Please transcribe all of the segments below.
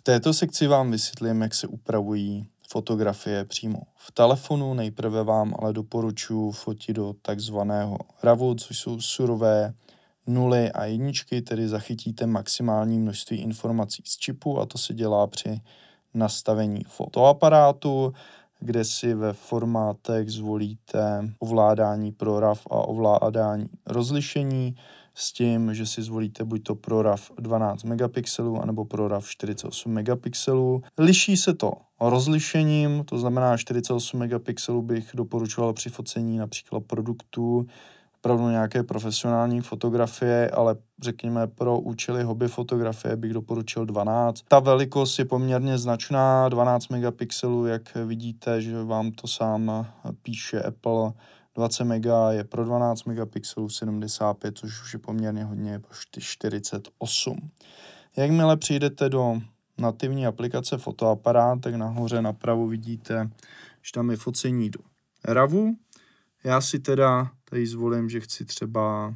V této sekci vám vysvětlím, jak se upravují fotografie přímo v telefonu. Nejprve vám ale doporučuji fotit do takzvaného RAVu, což jsou surové nuly a jedničky, tedy zachytíte maximální množství informací z čipu a to se dělá při nastavení fotoaparátu, kde si ve formátech zvolíte ovládání pro RAV a ovládání rozlišení s tím, že si zvolíte buď to pro RAV 12 megapixelů, anebo pro RAV 48 megapixelů. Liší se to rozlišením, to znamená 48 megapixelů bych doporučoval při focení například produktů, opravdu nějaké profesionální fotografie, ale řekněme pro účely hobby fotografie bych doporučil 12. Ta velikost je poměrně značná, 12 megapixelů, jak vidíte, že vám to sám píše Apple 20 mega je pro 12 megapixelů 75, což už je poměrně hodně, je pro 48. Jakmile přijdete do nativní aplikace fotoaparát, tak nahoře napravo vidíte, že tam je focení do RAVu. Já si teda tady zvolím, že chci třeba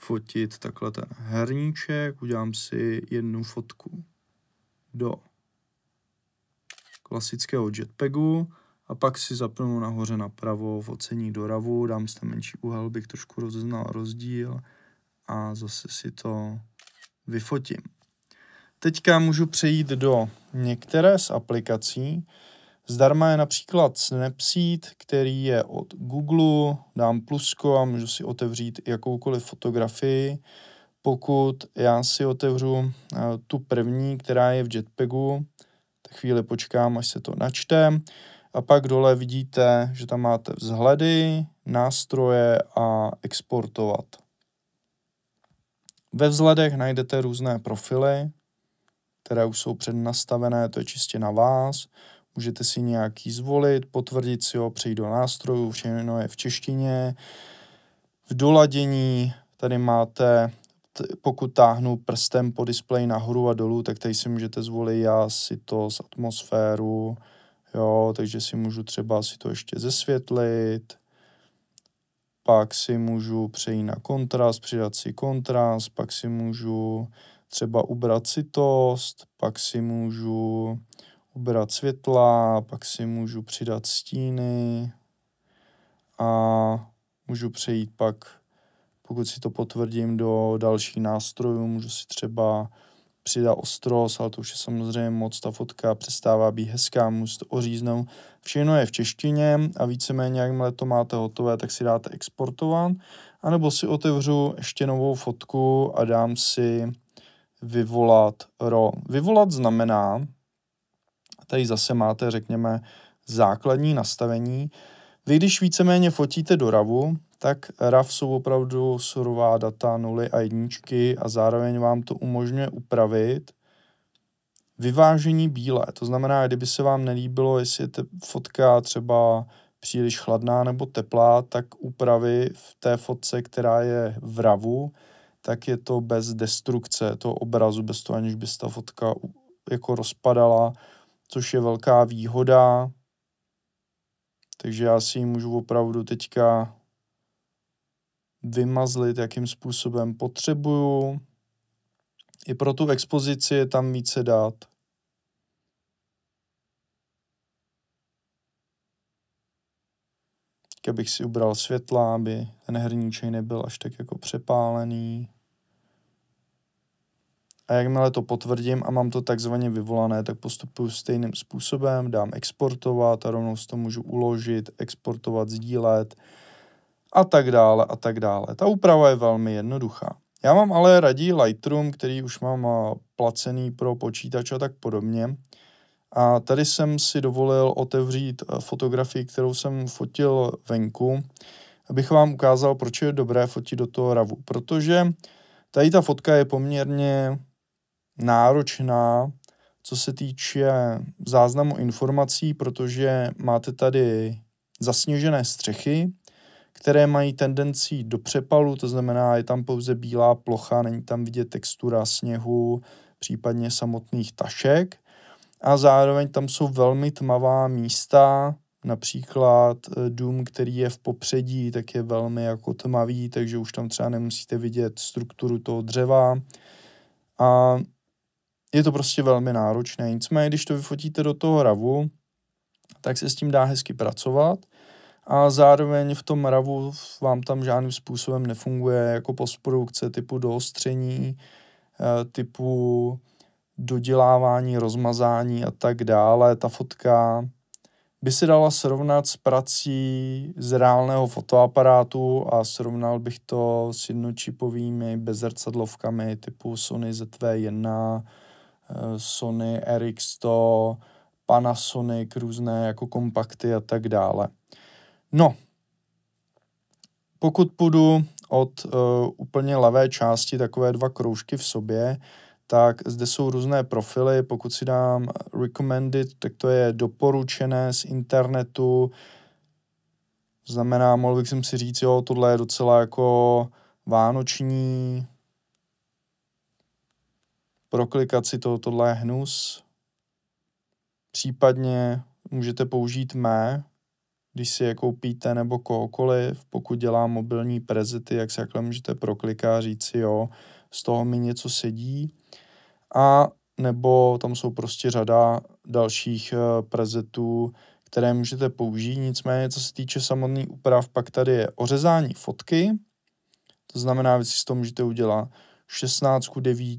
fotit takhle ten herníček, udělám si jednu fotku do klasického jetpegu. A pak si zapnu nahoře napravo v ocení doravu, dám si tam menší úhel, bych trošku rozeznal rozdíl a zase si to vyfotím. Teďka můžu přejít do některé z aplikací. Zdarma je například Snapseed, který je od Google, dám plusko a můžu si otevřít jakoukoliv fotografii. Pokud já si otevřu eh, tu první, která je v Jetpegu, tak chvíli počkám, až se to načte. A pak dole vidíte, že tam máte vzhledy, nástroje a exportovat. Ve vzhledech najdete různé profily, které už jsou přednastavené, to je čistě na vás. Můžete si nějaký zvolit, potvrdit si ho, přejít do nástrojů, všechno je v češtině. V doladění tady máte, pokud táhnu prstem po displeji nahoru a dolů, tak tady si můžete zvolit já si to z atmosféru, Jo, takže si můžu třeba si to ještě zesvětlit, pak si můžu přejít na kontrast, přidat si kontrast, pak si můžu třeba ubrat citost, pak si můžu ubrat světla, pak si můžu přidat stíny a můžu přejít pak, pokud si to potvrdím, do dalších nástrojů, můžu si třeba přidá ostrost, ale to už je samozřejmě moc, ta fotka přestává být hezká, musíte oříznout. Všechno je v češtině a víceméně, jakmile to máte hotové, tak si dáte exportovat, nebo si otevřu ještě novou fotku a dám si vyvolat ro. Vyvolat znamená, tady zase máte, řekněme, základní nastavení, vy, když víceméně fotíte do RAVu, tak RAV jsou opravdu surová data, nuly a jedničky a zároveň vám to umožňuje upravit vyvážení bílé. To znamená, kdyby se vám nelíbilo, jestli je fotka třeba příliš chladná nebo teplá, tak úpravy v té fotce, která je v ravu, tak je to bez destrukce toho obrazu, bez toho, aniž by se ta fotka jako rozpadala, což je velká výhoda takže já si ji můžu opravdu teďka vymazlit, jakým způsobem potřebuju. I pro tu expozici je tam více dát. Teďka si ubral světla, aby ten hrníček nebyl až tak jako přepálený. A jakmile to potvrdím a mám to takzvaně vyvolané, tak postupuju stejným způsobem, dám exportovat a rovnou si to můžu uložit, exportovat, sdílet a tak dále a tak dále. Ta úprava je velmi jednoduchá. Já mám ale radí Lightroom, který už mám placený pro počítač a tak podobně. A tady jsem si dovolil otevřít fotografii, kterou jsem fotil venku, abych vám ukázal, proč je dobré fotit do toho ravu. Protože tady ta fotka je poměrně náročná, co se týče záznamu informací, protože máte tady zasněžené střechy, které mají tendenci do přepalu, to znamená, je tam pouze bílá plocha, není tam vidět textura sněhu, případně samotných tašek. A zároveň tam jsou velmi tmavá místa, například eh, dům, který je v popředí, tak je velmi jako tmavý, takže už tam třeba nemusíte vidět strukturu toho dřeva. A je to prostě velmi náročné. Nicméně, když to vyfotíte do toho ravu, tak se s tím dá hezky pracovat a zároveň v tom ravu vám tam žádným způsobem nefunguje jako postprodukce typu doostření, eh, typu dodělávání, rozmazání a tak dále. Ta fotka by se dala srovnat s prací z reálného fotoaparátu a srovnal bych to s jednočipovými bezrcadlovkami typu Sony ZV1 Eh, Sony, RX100, Panasonic, různé jako kompakty a tak dále. No, pokud půjdu od uh, úplně levé části takové dva kroužky v sobě, tak zde jsou různé profily. Pokud si dám recommended, tak to je doporučené z internetu. Znamená, mohl bych si říct, jo, tohle je docela jako vánoční, proklikat si to, tohle je hnus. Případně můžete použít mé, když si je koupíte nebo kohokoliv, pokud dělá mobilní prezity, jak se takhle můžete proklikat a říct si jo, z toho mi něco sedí. A nebo tam jsou prostě řada dalších eh, prezetů, které můžete použít. Nicméně, co se týče samotných úprav, pak tady je ořezání fotky, to znamená, vy si z toho můžete udělat 16 ku 9,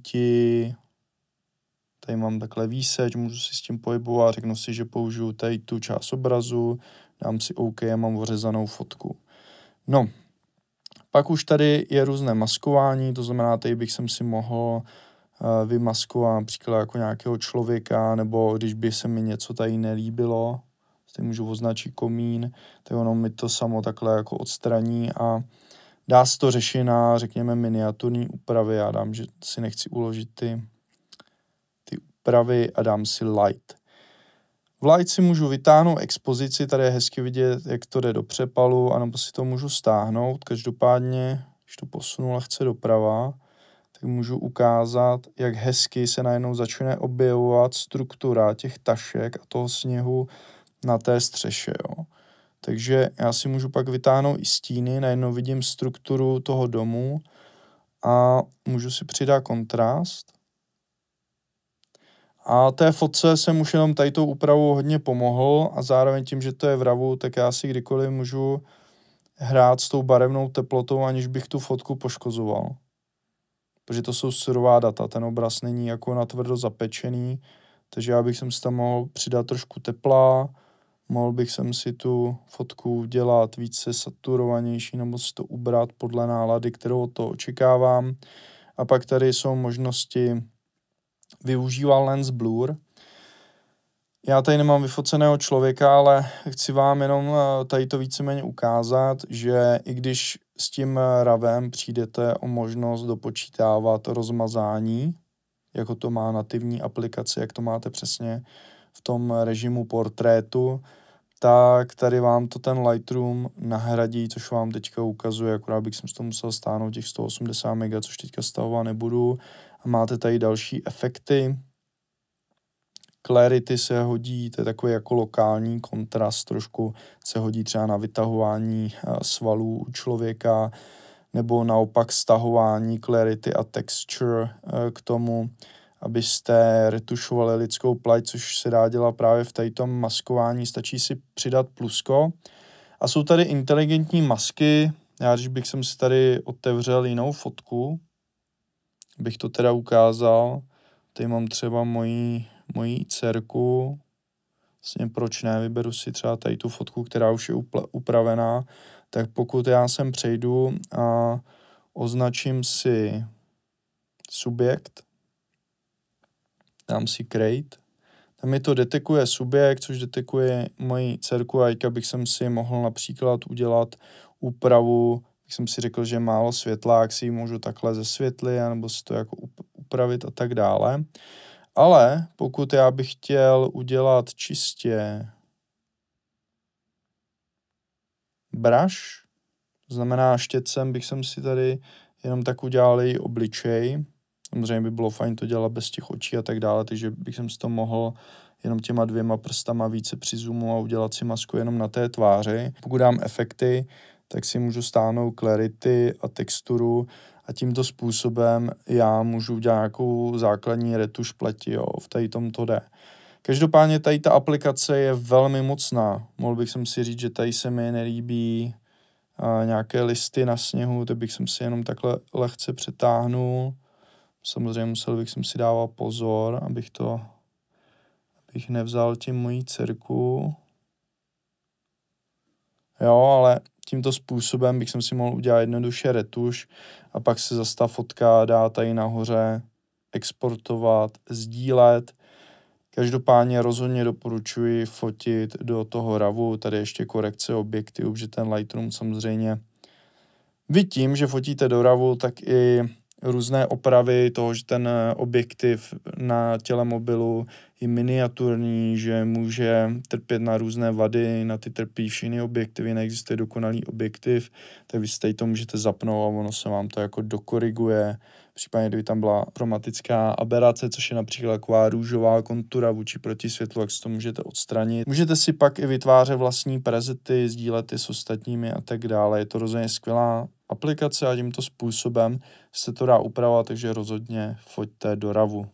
tady mám takhle výseč, můžu si s tím pohybovat, řeknu si, že použiju tady tu část obrazu, dám si OK a mám ořezanou fotku. No, pak už tady je různé maskování, to znamená, tady bych sem si mohl uh, vymaskovat například jako nějakého člověka, nebo když by se mi něco tady nelíbilo, tady můžu označit komín, tak ono mi to samo takhle jako odstraní a dá se to řešit na, řekněme, miniaturní úpravy. Já dám, že si nechci uložit ty, ty úpravy a dám si light. V light si můžu vytáhnout expozici, tady je hezky vidět, jak to jde do přepalu, anebo si to můžu stáhnout. Každopádně, když to posunu lehce doprava, tak můžu ukázat, jak hezky se najednou začne objevovat struktura těch tašek a toho sněhu na té střeše. Jo. Takže já si můžu pak vytáhnout i stíny, najednou vidím strukturu toho domu a můžu si přidat kontrast. A té fotce jsem už jenom tady tou úpravou hodně pomohl a zároveň tím, že to je v ravu, tak já si kdykoliv můžu hrát s tou barevnou teplotou, aniž bych tu fotku poškozoval. Protože to jsou surová data, ten obraz není jako natvrdo zapečený, takže já bych sem tam mohl přidat trošku tepla, mohl bych sem si tu fotku dělat více saturovanější nebo si to ubrat podle nálady, kterou to očekávám. A pak tady jsou možnosti využíval lens blur. Já tady nemám vyfoceného člověka, ale chci vám jenom eh, tady to víceméně ukázat, že i když s tím ravem přijdete o možnost dopočítávat rozmazání, jako to má nativní aplikace, jak to máte přesně v tom režimu portrétu, tak tady vám to ten Lightroom nahradí, což vám teďka ukazuje, akorát bych si to musel stáhnout těch 180 MB, což teďka stahovat nebudu. A máte tady další efekty. Clarity se hodí, to je takový jako lokální kontrast, trošku se hodí třeba na vytahování eh, svalů u člověka, nebo naopak stahování clarity a texture eh, k tomu abyste retušovali lidskou pleť, což se dá dělat právě v této maskování. Stačí si přidat plusko. A jsou tady inteligentní masky. Já, když bych jsem si tady otevřel jinou fotku, bych to teda ukázal. Tady mám třeba moji, moji dcerku. Vlastně proč ne, vyberu si třeba tady tu fotku, která už je upravená. Tak pokud já sem přejdu a označím si subjekt, dám si create, tam mi to detekuje subjekt, což detekuje moji dcerku a jaka bych jsem si mohl například udělat úpravu, jak jsem si řekl, že málo světla, jak si ji můžu takhle zesvětlit, nebo si to jako upravit a tak dále. Ale pokud já bych chtěl udělat čistě brush, to znamená štětcem bych jsem si tady jenom tak udělal její obličej, Samozřejmě by bylo fajn to dělat bez těch očí a tak dále, takže bych jsem si to mohl jenom těma dvěma prstama více přizumovat a udělat si masku jenom na té tváři. Pokud dám efekty, tak si můžu stáhnout clarity a texturu a tímto způsobem já můžu udělat nějakou základní retuš pleti, jo, v tady tom jde. Každopádně tady ta aplikace je velmi mocná. Mohl bych jsem si říct, že tady se mi nelíbí a eh, nějaké listy na sněhu, to bych jsem si jenom takhle lehce přetáhnul samozřejmě musel bych jsem si dával pozor, abych to, abych nevzal tím mojí dcerku. Jo, ale tímto způsobem bych jsem si mohl udělat jednoduše retuš a pak se zase ta fotka dá tady nahoře exportovat, sdílet. Každopádně rozhodně doporučuji fotit do toho ravu, tady ještě korekce objektivu, že ten Lightroom samozřejmě vy tím, že fotíte do ravu, tak i různé opravy toho, že ten eh, objektiv na těle mobilu i miniaturní, že může trpět na různé vady, na ty trpí všechny objektivy, neexistuje dokonalý objektiv, tak vy si to můžete zapnout a ono se vám to jako dokoriguje. Případně, kdyby tam byla chromatická aberace, což je například taková růžová kontura vůči proti světlu, jak si to můžete odstranit. Můžete si pak i vytvářet vlastní prezety, sdílet je s ostatními a tak dále. Je to rozhodně skvělá aplikace a tímto způsobem se to dá upravovat, takže rozhodně foďte do RAVu.